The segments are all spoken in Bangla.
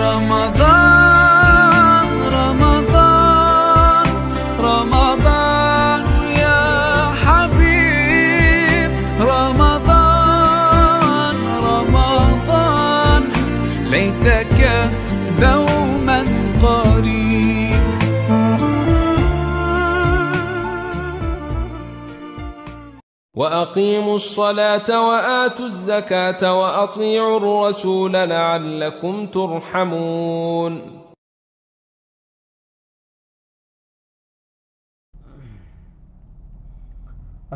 رمضان رمضان رمضان يا حبيب رمضان رمضان ليتك وأقيموا الصلاة وآتوا الزكاة وأطيعوا الرسول لعلكم ترحمون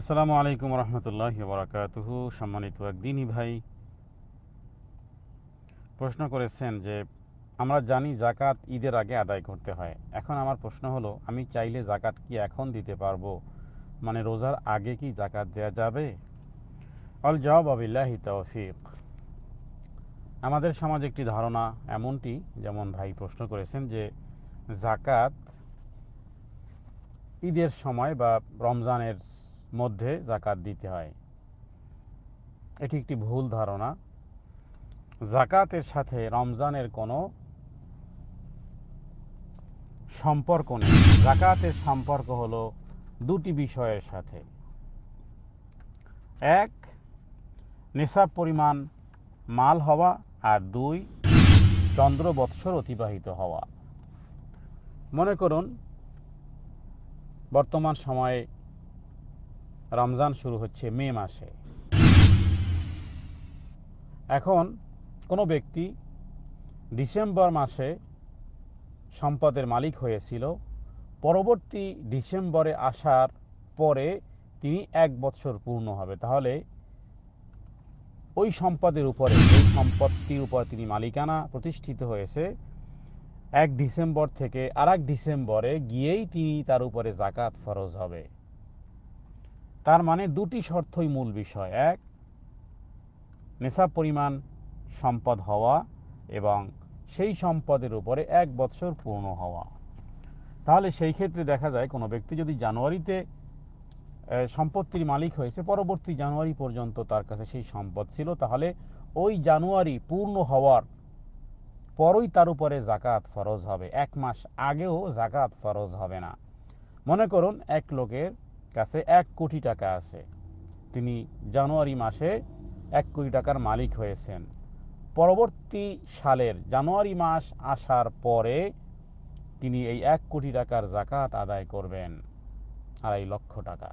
আসসালামু আলাইকুম রহমতুল্লাহ বরাকাতুহ সম্মানিত একদিনই ভাই প্রশ্ন করেছেন যে আমরা জানি জাকাত ঈদের আগে আদায় করতে হয় এখন আমার প্রশ্ন হলো আমি চাইলে জাকাত কি এখন দিতে পারবো মানে রোজার আগে কি জাকাত দেয়া যাবে অল জবাব আবিল্লাহি তৌফিক আমাদের সমাজে একটি ধারণা এমনটি যেমন ভাই প্রশ্ন করেছেন যে জাকাত ঈদের সময় বা রমজানের মধ্যে জাকাত দিতে হয় এটি একটি ভুল ধারণা জাকাতের সাথে রমজানের কোনো সম্পর্ক নেই জাকাতের সম্পর্ক হলো দুটি বিষয়ের সাথে এক নেশা পরিমাণ মাল হওয়া আর দুই চন্দ্র বৎসর অতিবাহিত হওয়া মনে করুন বর্তমান সময়ে রমজান শুরু হচ্ছে মে মাসে এখন কোনো ব্যক্তি ডিসেম্বর মাসে সম্পদের মালিক হয়েছিল পরবর্তী ডিসেম্বরে আসার পরে তিনি এক বছর পূর্ণ হবে তাহলে ওই সম্পদের উপরে ওই সম্পত্তির উপর তিনি মালিকানা প্রতিষ্ঠিত হয়েছে এক ডিসেম্বর থেকে আর এক ডিসেম্বরে গিয়েই তিনি তার উপরে জাকাত ফরজ হবে তার মানে দুটি শর্তই মূল বিষয় এক নেশা পরিমাণ সম্পদ হওয়া এবং সেই সম্পদের উপরে এক বৎসর পূর্ণ হওয়া তাহলে সেই ক্ষেত্রে দেখা যায় কোনো ব্যক্তি যদি জানুয়ারিতে সম্পত্তির মালিক হয়েছে পরবর্তী জানুয়ারি পর্যন্ত তার কাছে সেই সম্পদ ছিল তাহলে ওই জানুয়ারি পূর্ণ হওয়ার পরই তার উপরে জাকাত ফরজ হবে এক মাস আগেও জাকাত ফরজ হবে না মনে করুন এক লোকের কাছে এক কোটি টাকা আছে তিনি জানুয়ারি মাসে এক কোটি টাকার মালিক হয়েছেন পরবর্তী সালের জানুয়ারি মাস আসার পরে তিনি এই এক কোটি টাকার জাকাত আদায় করবেন আড়াই লক্ষ টাকা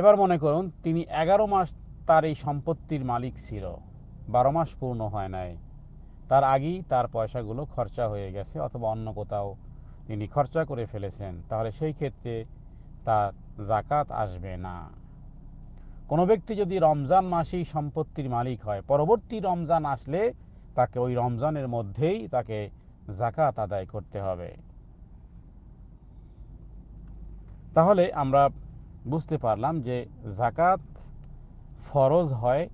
এবার মনে করুন তিনি এগারো মাস তার এই সম্পত্তির মালিক ছিল বারো মাস পূর্ণ হয় নাই তার আগেই তার পয়সাগুলো খরচা হয়ে গেছে অথবা অন্য কোথাও তিনি খরচা করে ফেলেছেন তাহলে সেই ক্ষেত্রে তার জাকাত আসবে না কোনো ব্যক্তি যদি রমজান মাসেই সম্পত্তির মালিক হয় পরবর্তী রমজান আসলে তাকে ওই রমজানের মধ্যেই তাকে জাকাত আদায় করতে হবে তাহলে আমরা বুঝতে পারলাম যে জাকাত ফরজ হয়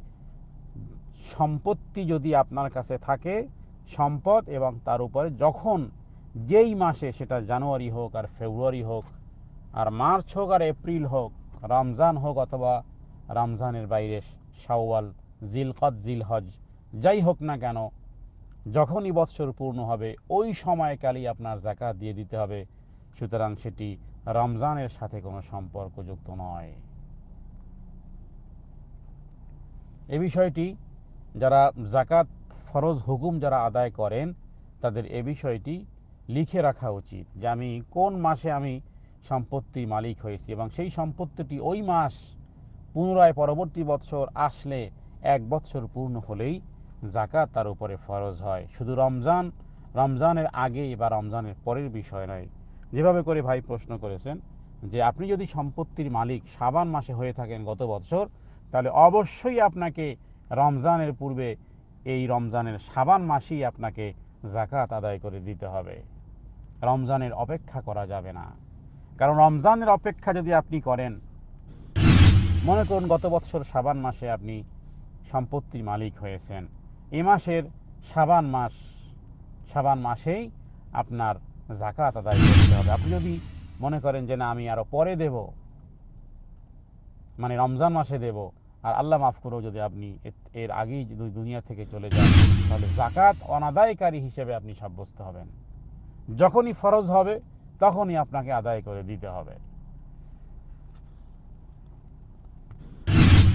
সম্পত্তি যদি আপনার কাছে থাকে সম্পদ এবং তার উপরে যখন যেই মাসে সেটা জানুয়ারি হোক আর ফেব্রুয়ারি হোক আর মার্চ হোক আর এপ্রিল হোক রমজান হোক অথবা রমজানের বাইরে শাওয়াল জিলকত জিলহজ যাই হোক না কেন যখনই বৎসর পূর্ণ হবে ওই সময়কালই আপনার জাকাত দিয়ে দিতে হবে সুতরাং সেটি রমজানের সাথে কোনো সম্পর্কযুক্ত নয় এ বিষয়টি যারা জাকাত ফরজ হুকুম যারা আদায় করেন তাদের এ বিষয়টি লিখে রাখা উচিত যে আমি কোন মাসে আমি সম্পত্তি মালিক হয়েছি এবং সেই সম্পত্তিটি ওই মাস পুনরায় পরবর্তী বৎসর আসলে এক বৎসর পূর্ণ হলেই জাকাত তার উপরে ফরজ হয় শুধু রমজান রমজানের আগে বা রমজানের পরের বিষয় নয় যেভাবে করে ভাই প্রশ্ন করেছেন যে আপনি যদি সম্পত্তির মালিক সাবান মাসে হয়ে থাকেন গত বছর তাহলে অবশ্যই আপনাকে রমজানের পূর্বে এই রমজানের সাবান মাসেই আপনাকে জাকাত আদায় করে দিতে হবে রমজানের অপেক্ষা করা যাবে না কারণ রমজানের অপেক্ষা যদি আপনি করেন মনে করুন গত বছর সাবান মাসে আপনি সম্পত্তির মালিক হয়েছেন এ মাসের সাবান মাস সাবান মাসেই আপনার জাকাত আদায় করতে হবে আপনি যদি মনে করেন যে না আমি আরও পরে দেব মানে রমজান মাসে দেব আর আল্লাহ মাফ করেও যদি আপনি এর আগেই যদি দুনিয়া থেকে চলে যান তাহলে জাকাত অনাদায়কারী হিসেবে আপনি সাব্যস্ত হবেন যখনই ফরজ হবে তখনই আপনাকে আদায় করে দিতে হবে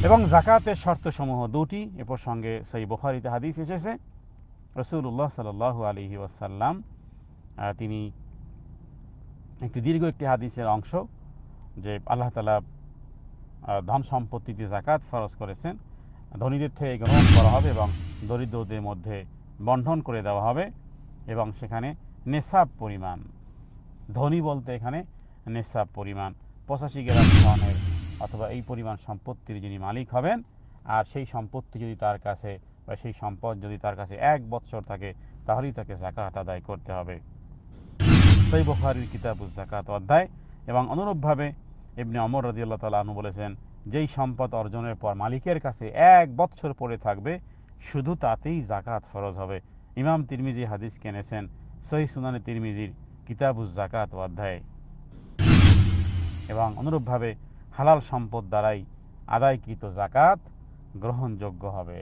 এবং জাকাতের শর্তসমূহ দুটি এ প্রসঙ্গে সেই বোখারিতে হাদিস এসেছে রসুল্লাহ সাল আলহি ওয়াসাল্লাম তিনি একটি দীর্ঘ একটি হাদিসের অংশ যে আল্লাহ তালা ধন সম্পত্তিতে জাকাত ফরজ করেছেন ধনীদের থেকে গ্রহণ করা হবে এবং দরিদ্রদের মধ্যে বন্ধন করে দেওয়া হবে এবং সেখানে নেশাব পরিমাণ ধনী বলতে এখানে নেশাব পরিমাণ পঁচাশি গ্রাম ধনের অথবা এই পরিমাণ সম্পত্তির যিনি মালিক হবেন আর সেই সম্পত্তি যদি তার কাছে বা সেই সম্পদ যদি তার কাছে এক বৎসর থাকে তাহলেই তাকে জাকাত আদায় করতে হবে সেই বখারির কিতাবুল জাকাত অধ্যায় এবং অনুরূপভাবে এমনি অমর রদিয়াল্লাহ তালু বলেছেন যেই সম্পদ অর্জনের পর মালিকের কাছে এক বৎসর পড়ে থাকবে শুধু তাতেই জাকাত ফরজ হবে ইমাম তিরমিজি হাদিস কেনেছেন সহি সুনানি তিরমিজির কিতাবুজ জাকাত অধ্যায় এবং অনুরূপভাবে হালাল সম্পদ দ্বারাই আদায়কৃত জাকাত গ্রহণযোগ্য হবে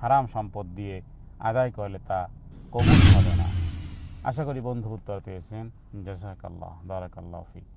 হারাম সম্পদ দিয়ে আদায় করলে তা কবুল হবে না আশা করি বন্ধু উত্তর পেয়েছেন জাজাকাল্লাহ দারাকাল্লাহ ফিক